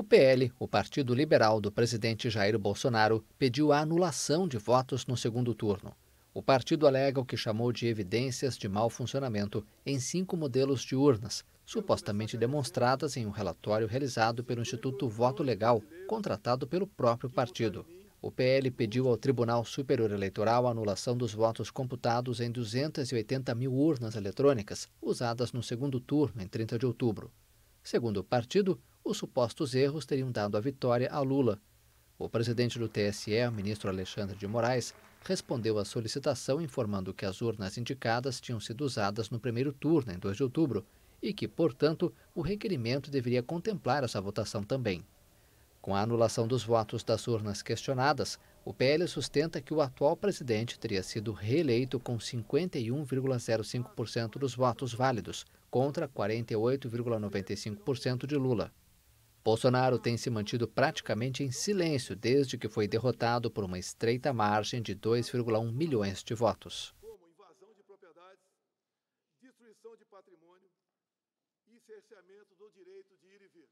O PL, o Partido Liberal do presidente Jair Bolsonaro, pediu a anulação de votos no segundo turno. O partido alega o que chamou de evidências de mau funcionamento em cinco modelos de urnas, supostamente demonstradas em um relatório realizado pelo Instituto Voto Legal, contratado pelo próprio partido. O PL pediu ao Tribunal Superior Eleitoral a anulação dos votos computados em 280 mil urnas eletrônicas usadas no segundo turno, em 30 de outubro. Segundo o partido, os supostos erros teriam dado a vitória a Lula. O presidente do TSE, o ministro Alexandre de Moraes, respondeu à solicitação informando que as urnas indicadas tinham sido usadas no primeiro turno, em 2 de outubro, e que, portanto, o requerimento deveria contemplar essa votação também. Com a anulação dos votos das urnas questionadas, o PL sustenta que o atual presidente teria sido reeleito com 51,05% dos votos válidos, contra 48,95% de Lula. Bolsonaro tem se mantido praticamente em silêncio desde que foi derrotado por uma estreita margem de 2,1 milhões de votos. Como invasão de propriedades, destruição de patrimônio e cerceamento do direito de ir e vir.